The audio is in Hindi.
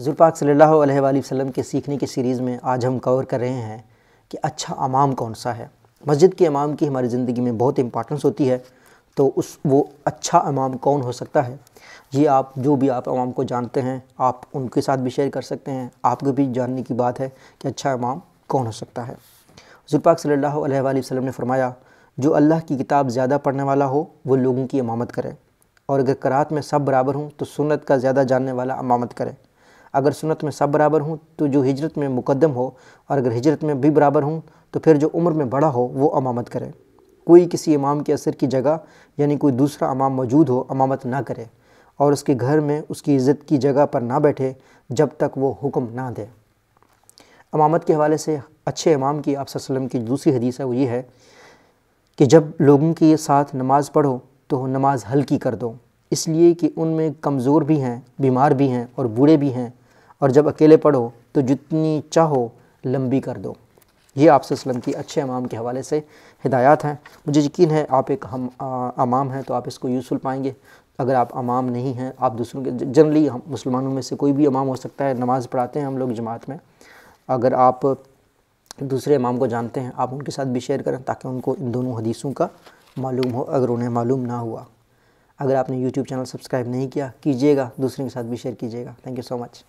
हजूर पाक सल्लल्लाहु अलैहि वसल्लम के सीखने की सीरीज़ में आज हम कवर कर रहे हैं कि अच्छा अमाम कौन सा है मस्जिद के इमाम की हमारी ज़िंदगी में बहुत इंपॉर्टेंस होती है तो उस वो अच्छा इमाम कौन हो सकता है ये आप जो भी आप इमाम को जानते हैं आप उनके साथ भी शेयर कर सकते हैं आपको भी जानने की बात है कि अच्छा इमाम कौन हो सकता है हजूर पाक सल्लल्लाहु अलैहि वसल्लम ने फरमाया जो अल्लाह की किताब ज़्यादा पढ़ने वाला हो वो लोगों की इमामत करे और अगर करात में सब बराबर हों तो सुन्नत का ज़्यादा जानने वाला इमामत करे अगर सुनत में सब बराबर हूँ तो जो हिजरत में मुकदम हो और अगर हिजरत में भी बराबर हूँ तो फिर जो उम्र में बड़ा हो वो अमामत करे कोई किसी इमाम के असर की जगह यानी कोई दूसरा इमाम मौजूद हो अमामत ना करे और उसके घर में उसकी इज़्ज़त की जगह पर ना बैठे जब तक वो हुक्म ना दे अमामत के हवाले से अच्छे इमाम की आप की दूसरी हदीस है वो ये है कि जब लोगों के साथ नमाज़ पढ़ो तो नमाज़ हल्की कर दो इसलिए कि उनमें कमज़ोर भी हैं बीमार भी हैं और बूढ़े भी हैं और जब अकेले पढ़ो तो जितनी चाहो लंबी कर दो ये आप वसलम की अच्छे अमाम के हवाले से हिदायत हैं मुझे यकीन है आप एक हम आ, अमाम हैं तो आप इसको यूज़फुल पाएंगे अगर आप अमाम नहीं हैं आप दूसरों के जनरली हम मुसलमानों में से कोई भी अमाम हो सकता है नमाज़ पढ़ाते हैं हम लोग जमात में अगर आप दूसरे इमाम को जानते हैं आप उनके साथ भी शेयर करें ताकि उनको इन दोनों हदीसों का मालूम हो अगर उन्हें मालूम ना हुआ अगर आपने यूट्यूब चैनल सब्सक्राइब नहीं किया कीजिएगा दूसरे के साथ भी शेयर कीजिएगा थैंक यू सो मच